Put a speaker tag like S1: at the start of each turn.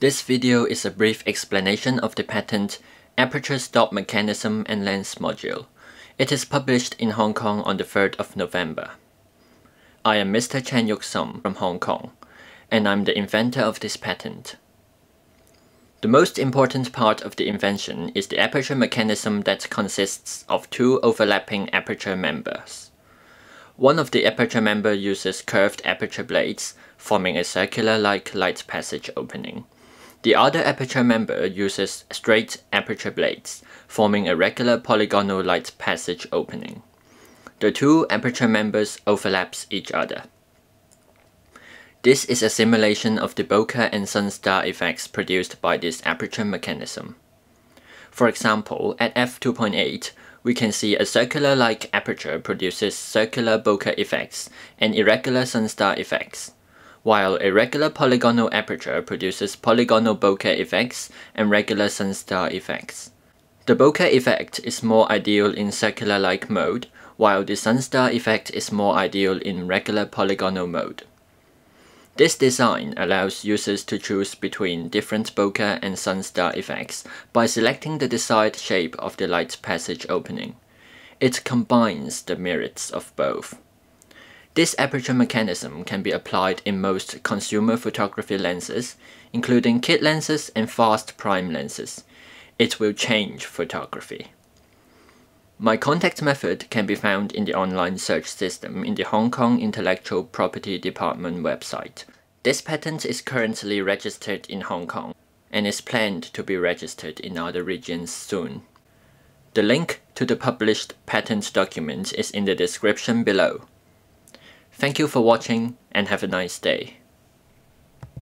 S1: This video is a brief explanation of the patent Aperture Stop Mechanism and Lens Module. It is published in Hong Kong on the 3rd of November. I am Mr. Chan Yuk Sum from Hong Kong, and I'm the inventor of this patent. The most important part of the invention is the aperture mechanism that consists of two overlapping aperture members. One of the aperture member uses curved aperture blades, forming a circular-like light passage opening the other aperture member uses straight aperture blades, forming a regular polygonal light passage opening. The two aperture members overlaps each other. This is a simulation of the bokeh and sunstar effects produced by this aperture mechanism. For example, at f2.8, we can see a circular-like aperture produces circular bokeh effects and irregular sunstar effects while a regular polygonal aperture produces polygonal bokeh effects and regular sunstar effects. The bokeh effect is more ideal in circular-like mode, while the sunstar effect is more ideal in regular polygonal mode. This design allows users to choose between different bokeh and sunstar effects by selecting the desired shape of the light passage opening. It combines the merits of both. This aperture mechanism can be applied in most consumer photography lenses, including kit lenses and fast prime lenses. It will change photography. My contact method can be found in the online search system in the Hong Kong Intellectual Property Department website. This patent is currently registered in Hong Kong and is planned to be registered in other regions soon. The link to the published patent document is in the description below. Thank you for watching and have a nice day.